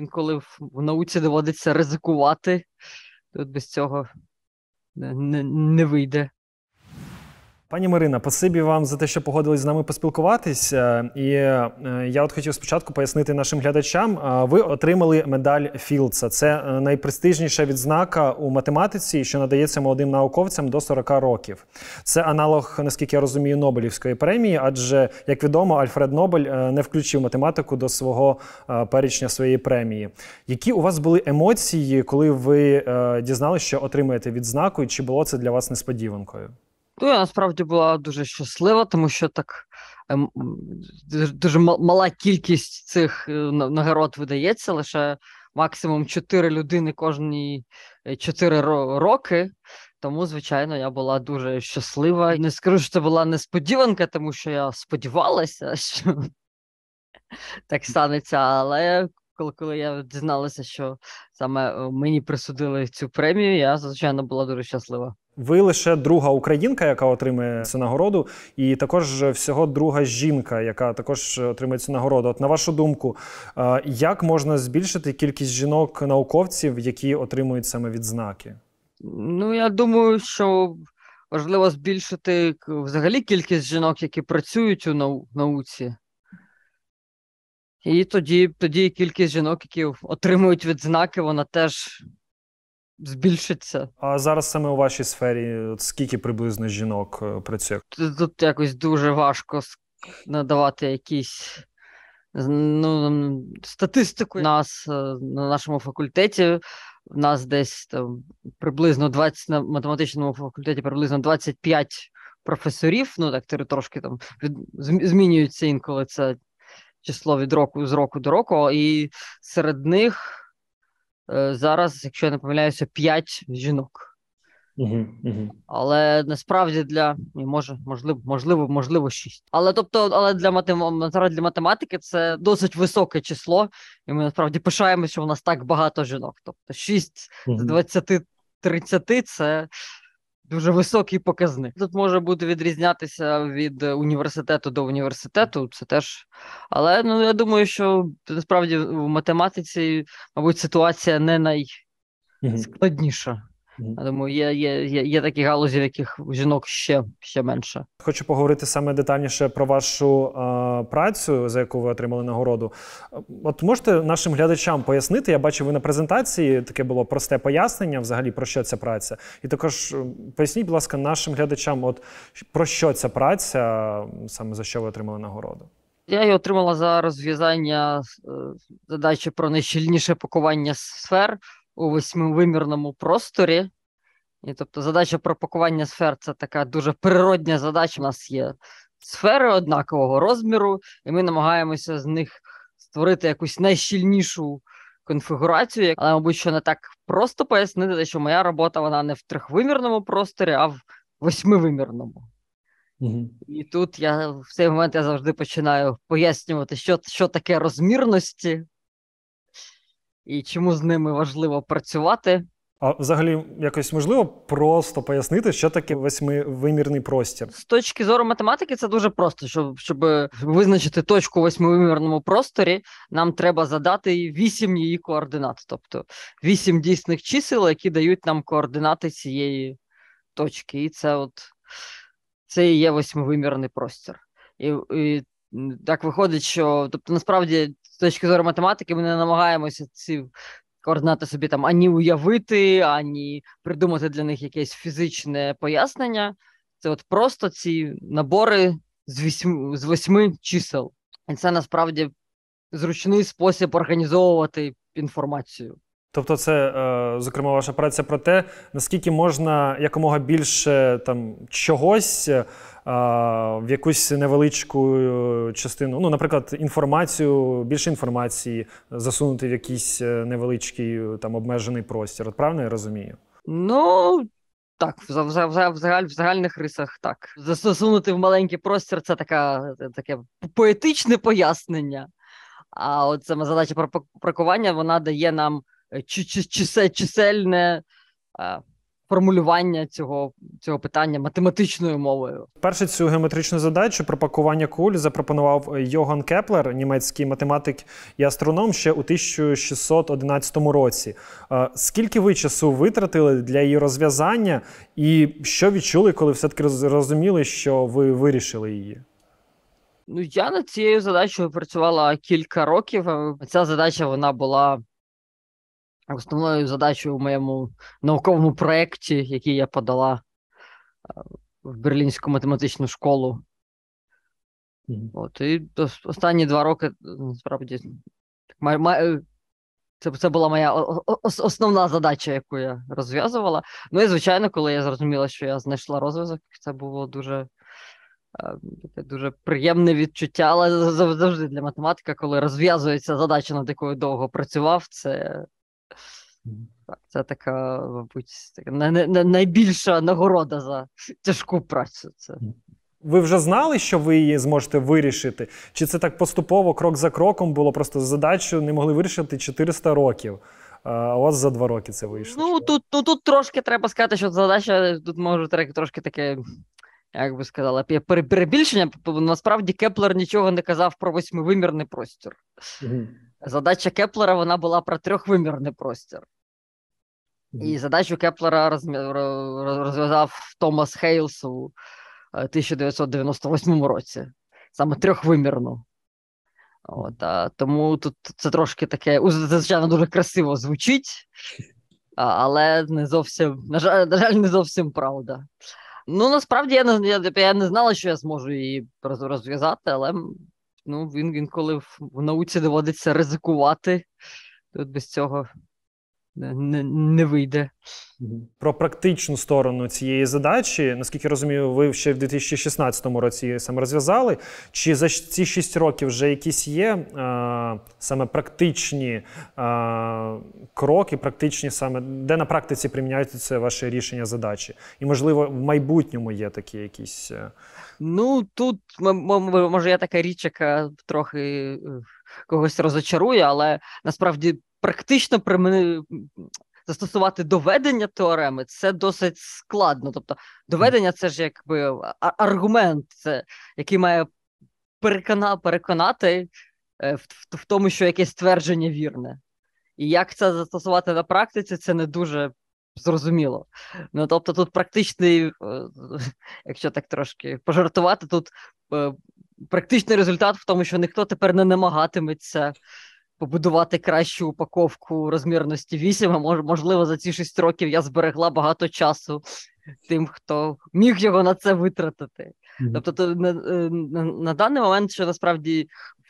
інколи в, в науці доводиться ризикувати, тут без цього не, не вийде. Пані Марина, спасибі вам за те, що погодились з нами поспілкуватися. Е, і е, я от хотів спочатку пояснити нашим глядачам. Е, ви отримали медаль Філдса. Це найпрестижніша відзнака у математиці, що надається молодим науковцям до 40 років. Це аналог, наскільки я розумію, Нобелівської премії, адже як відомо, Альфред Нобель не включив математику до свого перечня своєї премії. Які у вас були емоції, коли ви дізналися, що отримаєте відзнаку, і чи було це для вас несподіванкою? Ну, я насправді була дуже щаслива, тому що так ем, дуже мала кількість цих е, нагород видається, лише максимум 4 людини кожні 4 е, роки. Тому, звичайно, я була дуже щаслива. Не скажу, що це була несподіванка, тому що я сподівалася, що так станеться. Але коли коли я дізналася, що саме е, мені присудили цю премію, я звичайно була дуже щаслива. Ви лише друга українка, яка отримує цю нагороду, і також всього друга жінка, яка також отримує цю нагороду. От на вашу думку, як можна збільшити кількість жінок-науковців, які отримують саме відзнаки? Ну я думаю, що важливо збільшити взагалі кількість жінок, які працюють у нау- науці. І тоді, тоді кількість жінок, які отримують відзнаки, вона теж збільшиться. А зараз саме у вашій сфері от скільки приблизно жінок е, працює? Тут якось дуже важко надавати якісь ну, статистику. У Нас е, на нашому факультеті у нас десь там приблизно 20, на математичному факультеті приблизно 25 професорів. Ну так трошки там від, змінюється інколи це число від року з року до року, і серед них. Е, зараз, якщо я не помиляюся, 5 жінок. Але насправді для може, можливо, можливо, можливо, шість. Але тобто, але для матем... для математики це досить високе число, і ми насправді пишаємося, що у нас так багато жінок. Тобто шість з двадцяти тридцяти, це Дуже високий показник. Тут може бути відрізнятися від університету до університету, це теж. Але ну я думаю, що насправді в математиці, мабуть, ситуація не найскладніша. Я думаю, є є, є, є такі галузі, в яких жінок ще ще менше. Хочу поговорити саме детальніше про вашу е, працю, за яку ви отримали нагороду. От можете нашим глядачам пояснити? Я бачив, ви на презентації таке було просте пояснення, взагалі про що ця праця. І також е, поясніть, будь ласка, нашим глядачам, от про що ця праця, саме за що ви отримали нагороду. Я її отримала за розв'язання е, задачі про найщільніше пакування сфер у восьмивимірному просторі. І тобто задача пропакування сфер це така дуже природня задача. У нас є сфери однакового розміру, і ми намагаємося з них створити якусь найщільнішу конфігурацію, але, мабуть, що не так просто пояснити, що моя робота вона не в трьохвимірному просторі, а в восьмивимірному. Угу. І тут я в цей момент я завжди починаю пояснювати, що що таке розмірності і чому з ними важливо працювати. А взагалі якось можливо просто пояснити, що таке восьмивимірний простір. З точки зору математики, це дуже просто. Щоб щоб визначити точку в восьмивимірному просторі, нам треба задати вісім її координат, тобто вісім дійсних чисел, які дають нам координати цієї точки. І це от це і є восьмивимірний простір. І, і так виходить, що тобто, насправді точки зору математики, ми не намагаємося ці координати собі там ані уявити, ані придумати для них якесь фізичне пояснення. Це от просто ці набори з вісьми з восьми чисел, і це насправді зручний спосіб організовувати інформацію. Тобто, це, е, зокрема, ваша праця про те, наскільки можна якомога більше там чогось е, в якусь невеличку е, частину, ну, наприклад, інформацію, більше інформації засунути в якийсь невеличкий там обмежений простір. От правильно я розумію? Ну. Так, в загаль, в загальних рисах так. Засунути в маленький простір це така, таке поетичне пояснення. А от саме задача про паркування вона дає нам Е, чисельне е, формулювання цього цього питання математичною мовою. Перше цю геометричну задачу про пакування куль запропонував е, Йоган Кеплер, німецький математик і астроном, ще у 1611 році. Скільки ви часу витратили для її розв'язання, і що відчули, коли все-таки зрозуміли, що ви вирішили її? Ну я над цією задачею працювала кілька років. Ця задача вона була. Основною задачею в моєму науковому проєкті, який я подала е, в Берлінську математичну школу. Mm-hmm. От, І останні два роки е, насправді е, це це була моя основна задача, яку я розв'язувала. Ну і звичайно, коли я зрозуміла, що я знайшла розв'язок, це було дуже таке дуже приємне відчуття, але завжди для математика, коли розв'язується задача, над якою довго працював, це. Це така, мабуть, найбільша нагорода за тяжку працю. Це. Ви вже знали, що ви її зможете вирішити? Чи це так поступово, крок за кроком було? Просто задачу не могли вирішити 400 років. А у вас за два роки це вийшло? Ну, тут ну, тут трошки треба сказати, що задача тут може трошки таке як би сказала, перебільшення, насправді Кеплер нічого не казав про восьмивимірний простір. Задача Кеплера вона була про трьохвимірний простір. І задачу Кеплера розв'язав Томас Хейлс у 1998 е, році, саме трьохвимірну. От, а, Тому тут це трошки таке, звичайно, дуже красиво звучить, але не зовсім, на жаль, не зовсім правда. Ну, насправді я не я, типу, я не знала, що я зможу її розв'язати, але ну, він інколи в, в науці доводиться ризикувати. Тут без цього не, не вийде. Про практичну сторону цієї задачі, наскільки я розумію, ви ще в 2016 році саме розв'язали. Чи за ці 6 років вже якісь є е, саме практичні е, кроки, практичні саме, де на практиці приміняються це ваше рішення задачі? І, можливо, в майбутньому є такі якісь. Е? Ну тут може я така річ, яка трохи е, когось розочарує, але насправді практично примени... застосувати доведення теореми це досить складно. Тобто, доведення це ж якби аргумент, це, який має перекона... переконати е, в, в, в тому, що якесь твердження вірне. І як це застосувати на практиці, це не дуже. Зрозуміло. Ну, тобто, тут практичний, е, якщо так трошки пожартувати, тут е, практичний результат в тому, що ніхто тепер не намагатиметься побудувати кращу упаковку розмірності 8, а мож, можливо, за ці 6 років я зберегла багато часу тим, хто міг його на це витратити. Mm-hmm. Тобто, то, на, е, на, на даний момент, що насправді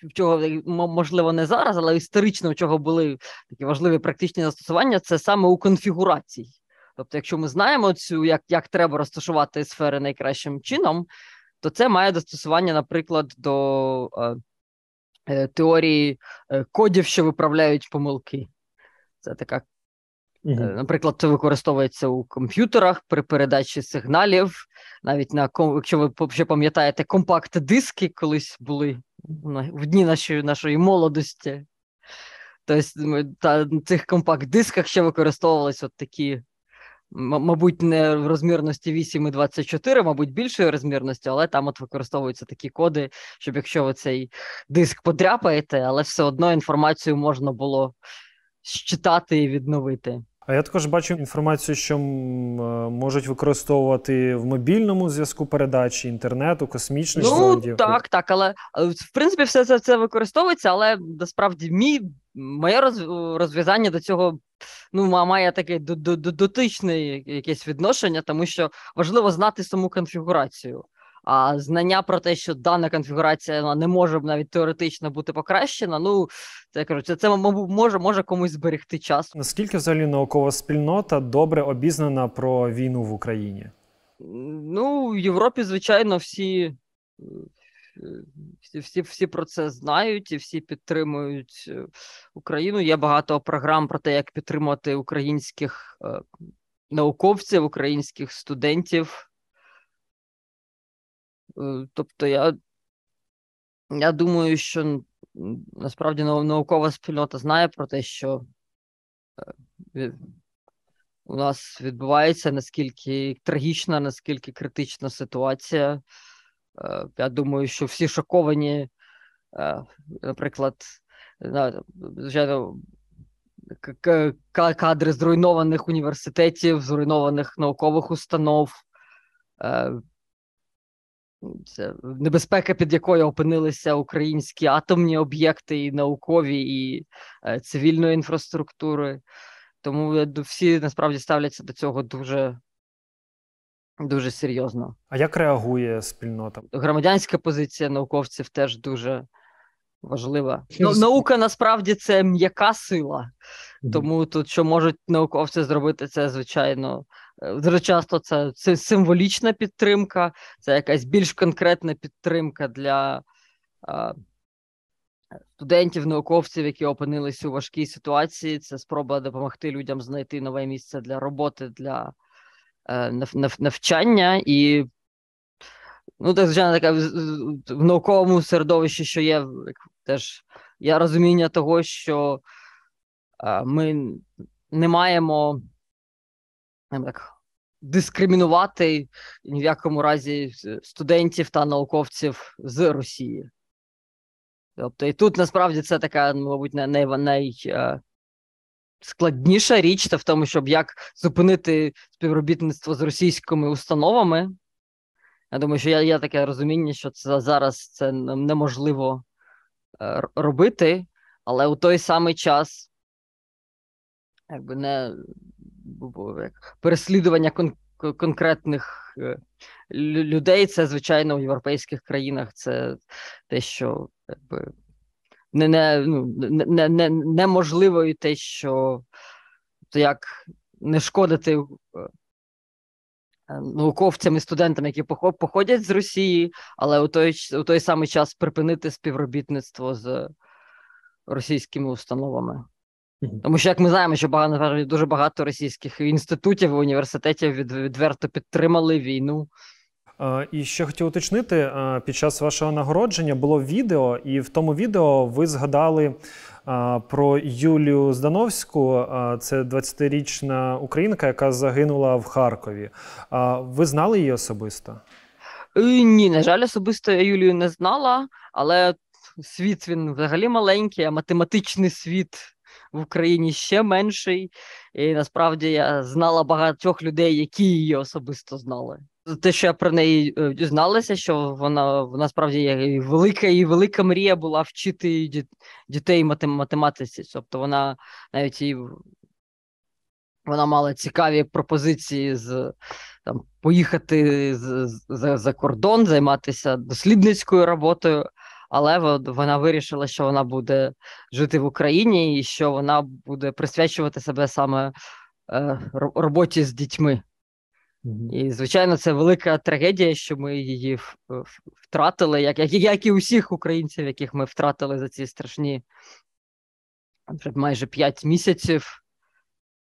в чого е, можливо не зараз, але історично, у чого були такі важливі практичні застосування, це саме у конфігурації. Тобто, якщо ми знаємо цю, як як треба розташувати сфери найкращим чином, то це має застосування, наприклад, до е, Э, теорії э, кодів, що виправляють помилки. Це така, uh э, наприклад, це використовується у комп'ютерах при передачі сигналів. Навіть на якщо ви ще пам'ятаєте, компакт-диски колись були в дні нашої, нашої молодості. Тобто, на цих компакт-дисках ще використовувалися от такі мабуть, не в розмірності 8 і 24, мабуть, більшої розмірності, але там от використовуються такі коди, щоб якщо ви цей диск подряпаєте, але все одно інформацію можна було щитати і відновити. А я також бачу інформацію, що е, можуть використовувати в мобільному зв'язку передачі інтернету, космічних Ну, злодів. так, так. Але е, в принципі все це, це використовується. Але насправді мій моє е, розв'язання до цього ну, має таке дотичне якесь відношення, тому що важливо знати саму конфігурацію. А знання про те, що дана конфігурація ну, не може навіть теоретично бути покращена. Ну це коротше, це може може комусь зберегти час. Наскільки взагалі наукова спільнота добре обізнана про війну в Україні? Ну в Європі, звичайно, всі е, Е, всі всі, всі про це знають і всі підтримують е, Україну. Є багато програм про те, як підтримати українських е, науковців, українських студентів. Тобто, я, я думаю, що насправді наукова спільнота знає про те, що у нас відбувається наскільки трагічна, наскільки критична ситуація. Э, я думаю, що всі шоковані, э, наприклад, звичайно, кадри зруйнованих університетів, зруйнованих наукових установ, э, це небезпека, під якою опинилися українські атомні об'єкти, і наукові, і е, цивільної інфраструктури. Тому всі насправді ставляться до цього дуже дуже серйозно. А як реагує спільнота? Громадянська позиція науковців теж дуже важлива. Ну, наука насправді це м'яка сила, тому тут, що можуть науковці зробити, це звичайно. Е, дуже часто це, це символічна підтримка, це якась більш конкретна підтримка для е, студентів, науковців, які опинилися у важкій ситуації. Це спроба допомогти людям знайти нове місце для роботи, для Е, навчання і. Ну, так, звичайно, така в науковому середовищі, що є, теж я розуміння того, що е, ми не маємо так, дискримінувати ні в якому разі студентів та науковців з Росії. Тобто, і тут насправді це така, ну, мабуть, най, най, е, складніша річ це в тому, щоб як зупинити співробітництво з російськими установами. Я думаю, що я, я таке розуміння, що це зараз це неможливо е, робити, але у той самий час якби не як переслідування кон- конкретних е, людей, це звичайно в європейських країнах це те, що якби не, ну, не, не, не, неможливо і те, що то як не шкодити е, науковцям і студентам, які походять з Росії, але у той у той самий час припинити співробітництво з російськими установами. Тому що, як ми знаємо, що багато дуже багато російських інститутів, університетів відверто підтримали війну. Е, і ще хотів уточнити, е, під час вашого нагородження було відео, і в тому відео ви згадали е, про Юлію Здановську. Це 20-річна українка, яка загинула в Харкові. Ви знали її особисто? Ні, на жаль, особисто я Юлію не знала, але світ він взагалі маленький, а математичний світ. В Україні ще менший, і насправді я знала багатьох людей, які її особисто знали. Те, що я про неї е, дізналася, що вона насправді є велика і велика мрія була вчити дітей математиці. Тобто вона навіть і вона мала цікаві пропозиції з там, поїхати з за кордон, займатися дослідницькою роботою, але вона вирішила, що вона буде жити в Україні і що вона буде присвячувати себе саме е, роботі з дітьми. Mm-hmm. І, звичайно, це велика трагедія, що ми її втратили, як як, як і усіх українців, яких ми втратили за ці страшні майже 5 місяців.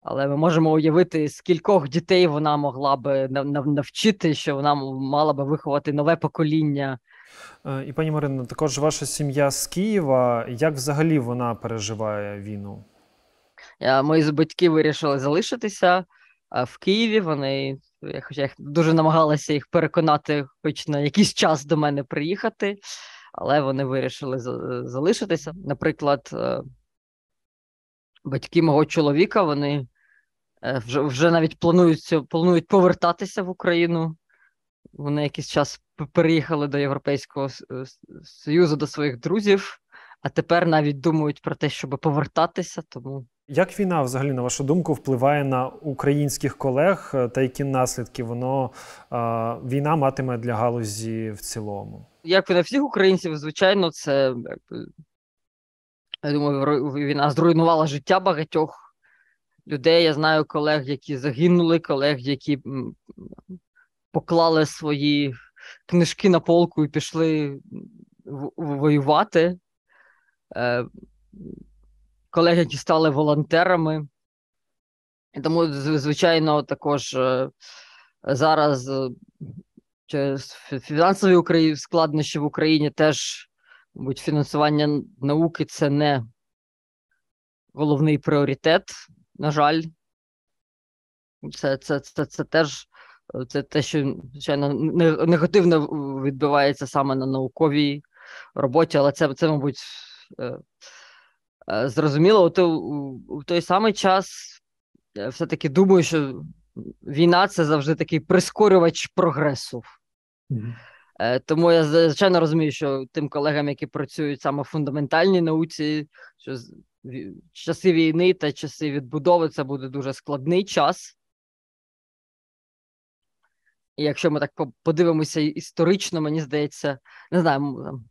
Але ми можемо уявити, скількох дітей вона могла би навчити, що вона мала би виховати нове покоління. Е, і пані Марино, також ваша сім'я з Києва. Як взагалі вона переживає війну? Е, мої батьки вирішили залишитися в Києві. Вони я хоча я дуже намагалася їх переконати, хоч на якийсь час до мене приїхати, але вони вирішили залишитися. Наприклад, е, батьки мого чоловіка вони е, вже вже навіть планують планують повертатися в Україну. Вони якийсь час переїхали до Європейського Союзу до своїх друзів, а тепер навіть думають про те, щоб повертатися, тому як війна, взагалі, на вашу думку, впливає на українських колег та які наслідки воно війна матиме для галузі в цілому? Як і на всіх українців, звичайно, це я думаю, війна зруйнувала життя багатьох людей. Я знаю колег, які загинули, колег, які поклали свої книжки на полку і пішли воювати. Е, колеги, які стали волонтерами. І тому, звичайно, також е, зараз е, через фінансові складнощі в Україні теж, мабуть, фінансування науки це не головний пріоритет, на жаль. Це це, це, це теж це те, що звичайно негативно відбивається саме на науковій роботі, але це, це мабуть, е, Е, зрозуміло, от в той самий час я е, все-таки думаю, що війна це завжди такий прискорювач прогресу. Mm-hmm. Тому я звичайно розумію, що тим колегам, які працюють саме в фундаментальній науці, що часи війни та часи відбудови це буде дуже складний час. І якщо ми так подивимося історично, мені здається, не знаю,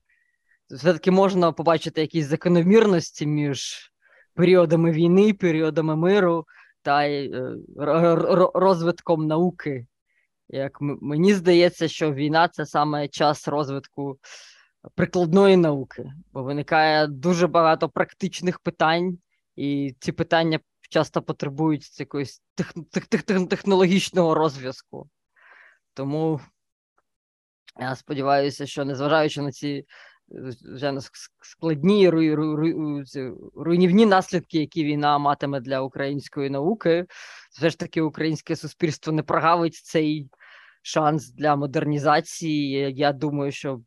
все-таки можна побачити якісь закономірності між періодами війни, періодами миру та е, розвитком науки. Як мені здається, що війна це саме час розвитку прикладної науки, бо виникає дуже багато практичних питань, і ці питання часто потребують якогось тех... Тех... Тех... технологічного розв'язку. Тому я сподіваюся, що незважаючи на ці вже складні руйнівні наслідки, які війна матиме для української науки. Все ж таки, українське суспільство не прогавить цей шанс для модернізації. Я думаю, що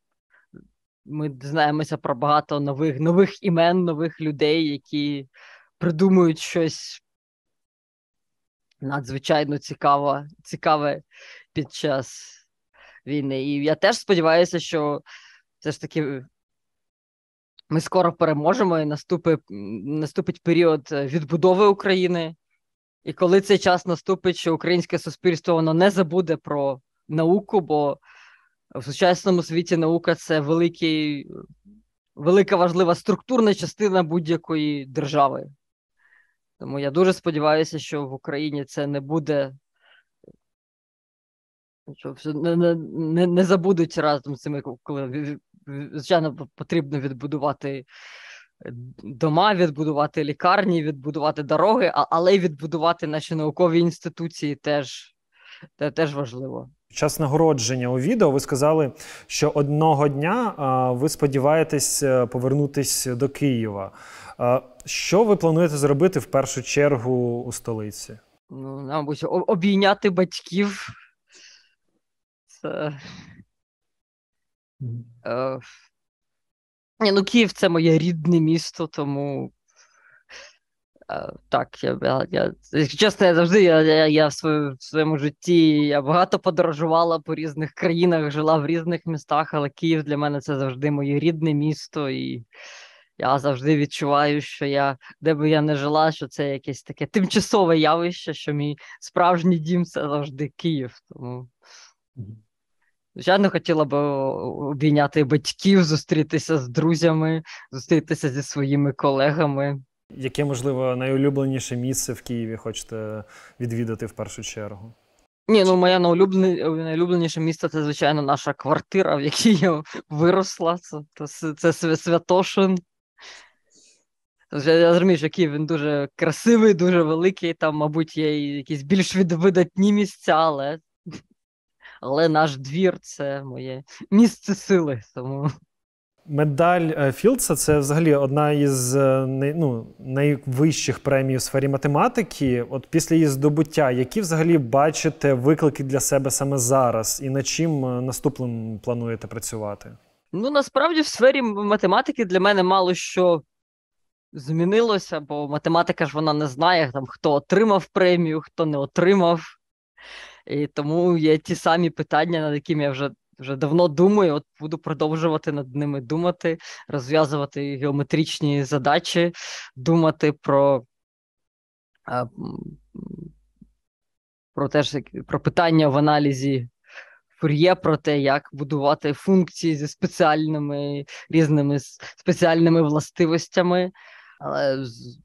ми дізнаємося про багато нових нових імен, нових людей, які придумують щось надзвичайно цікаве, цікаве під час війни. І я теж сподіваюся, що все ж таки е, ми скоро переможемо, і наступить, наступить період е, відбудови України. І коли цей час наступить, що українське суспільство воно не забуде про науку, бо в сучасному світі наука це великий, велика важлива структурна частина будь-якої держави. Тому я дуже сподіваюся, що в Україні це не буде. Не, не, не забудуть разом з цими коли звичайно, потрібно відбудувати е, дома, відбудувати лікарні, відбудувати дороги, але й відбудувати наші наукові інституції теж, теж важливо. час нагородження у відео ви сказали, що одного дня ви сподіваєтесь е, повернутися до Києва. що ви плануєте зробити в першу чергу у столиці? Ну, мабуть, обійняти батьків. Це Е, Ну, Київ це моє рідне місто, тому е, так, я, я, я, чесно, я завжди я, я, я в, своє, в своєму житті я багато подорожувала по різних країнах, жила в різних містах, але Київ для мене це завжди моє рідне місто, і я завжди відчуваю, що я, де би я не жила, що це якесь таке тимчасове явище, що мій справжній дім це завжди Київ. тому... Звичайно, хотіла б е, обійняти батьків, зустрітися з друзями, зустрітися зі своїми колегами. Яке, можливо, найулюбленіше місце в Києві хочете відвідати в першу чергу? Ні, ну моє найулюбленіше місце це, звичайно, наша квартира, в якій я виросла. Це це, це Святошин. Я розумію, що Київ він дуже красивий, дуже великий. Там, мабуть, є якісь більш видатні місця, але але наш двір це моє місце сили. Тому медаль е, Філдса це взагалі одна із е, ну, найвищих премій у сфері математики. От після її здобуття, які взагалі бачите виклики для себе саме зараз, і над чим е, наступним плануєте працювати? Ну насправді в сфері математики для мене мало що. Змінилося, бо математика ж вона не знає там, хто отримав премію, хто не отримав. І тому є ті самі питання, над яким я вже вже давно думаю. От буду продовжувати над ними думати, розв'язувати геометричні задачі, думати про. Про теж про питання в аналізі Фур'є, про те, як будувати функції зі спеціальними різними спеціальними властивостями. Але з,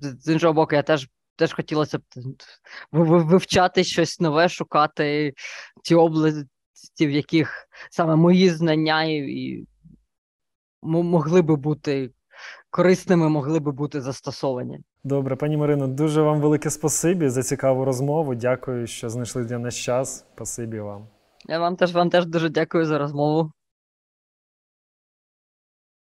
з іншого боку, я теж теж хотілося б вивчати щось нове, шукати ті області, в яких саме мої знання і могли би бути корисними, могли би бути застосовані. Добре, пані Марино, дуже вам велике спасибі за цікаву розмову. Дякую, що знайшли для нас час. Спасибі вам. Я вам теж вам теж дуже дякую за розмову.